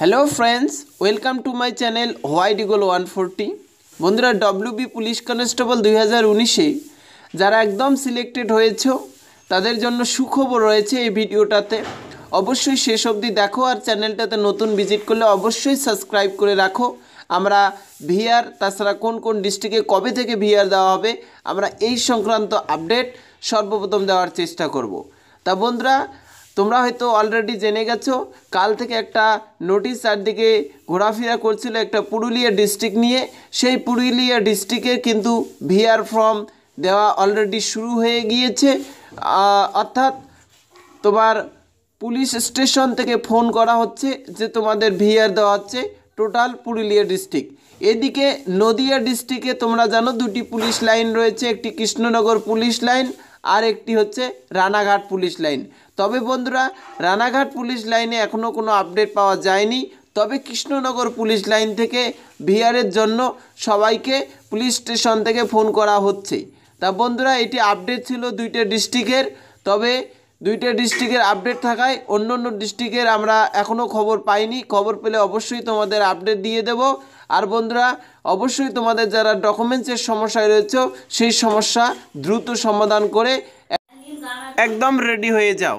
hello friends welcome to my channel হোয়াই ডিগোল one forty বন্ধুরা ডব্লিউবি পুলিশ কনস্টেবল দুই হাজার উনিশে যারা একদম সিলেক্টেড হয়েছ তাদের জন্য সুখবর রয়েছে এই ভিডিওটাতে অবশ্যই শেষ অবধি দেখো আর চ্যানেলটাতে নতুন ভিজিট করলে অবশ্যই সাবস্ক্রাইব করে রাখো আমরা ভিআর তাছাড়া কোন কোন ডিস্ট্রিক্টে কবে থেকে ভিআর দেওয়া হবে আমরা এই সংক্রান্ত আপডেট সর্বপ্রথম দেওয়ার চেষ্টা করব তা বন্ধুরা তোমরা হয়তো অলরেডি জেনে গেছো কাল থেকে একটা নোটিশ চারদিকে ঘোরাফেরা করছিল একটা পুরুলিয়া ডিস্ট্রিক্ট নিয়ে সেই পুরুলিয়া ডিস্ট্রিক্টে কিন্তু ভিআর ফর্ম দেওয়া অলরেডি শুরু হয়ে গিয়েছে অর্থাৎ তোমার পুলিশ স্টেশন থেকে ফোন করা হচ্ছে যে তোমাদের ভিআর দেওয়া হচ্ছে টোটাল পুরুলিয়া ডিস্ট্রিক্ট এদিকে নদিয়া ডিস্ট্রিক্টে তোমরা জানো দুটি পুলিশ লাইন রয়েছে একটি কৃষ্ণনগর পুলিশ লাইন আর একটি হচ্ছে রানাঘাট পুলিশ লাইন তবে বন্ধুরা রানাঘাট পুলিশ লাইনে এখনও কোনো আপডেট পাওয়া যায়নি তবে কৃষ্ণনগর পুলিশ লাইন থেকে ভিআরের জন্য সবাইকে পুলিশ স্টেশন থেকে ফোন করা হচ্ছে তা বন্ধুরা এটি আপডেট ছিল দুইটা ডিস্ট্রিক্টের তবে দুইটা ডিস্ট্রিক্টের আপডেট থাকায় অন্য অন্য ডিস্ট্রিক্টের আমরা এখনও খবর পাইনি খবর পেলে অবশ্যই তোমাদের আপডেট দিয়ে দেব আর বন্ধুরা অবশ্যই তোমাদের যারা ডকুমেন্টসের সমস্যায় রয়েছে সেই সমস্যা দ্রুত সমাধান করে একদম রেডি হয়ে যাও